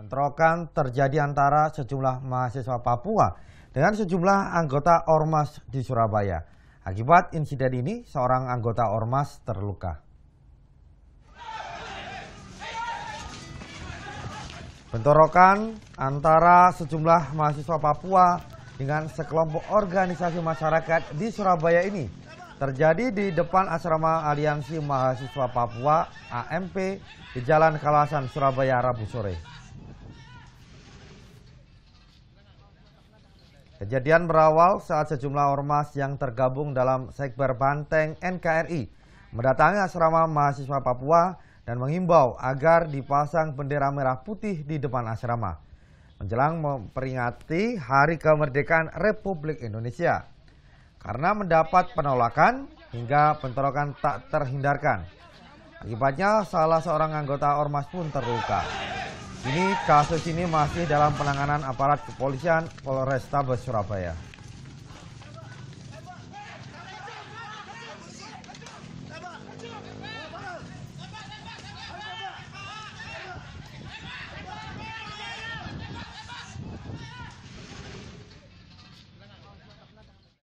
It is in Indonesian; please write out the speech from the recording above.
Bentrokan terjadi antara sejumlah mahasiswa Papua dengan sejumlah anggota Ormas di Surabaya. Akibat insiden ini, seorang anggota Ormas terluka. Bentrokan antara sejumlah mahasiswa Papua dengan sekelompok organisasi masyarakat di Surabaya ini terjadi di depan asrama Aliansi Mahasiswa Papua AMP di Jalan Kalasan Surabaya Rabu sore. Kejadian berawal saat sejumlah ormas yang tergabung dalam Sekber Banteng NKRI mendatangi asrama mahasiswa Papua dan menghimbau agar dipasang bendera merah putih di depan asrama. Menjelang memperingati Hari Kemerdekaan Republik Indonesia. Karena mendapat penolakan hingga bentrokan tak terhindarkan. Akibatnya salah seorang anggota ormas pun terluka. Ini kasus ini masih dalam penanganan aparat kepolisian Polrestabes Surabaya.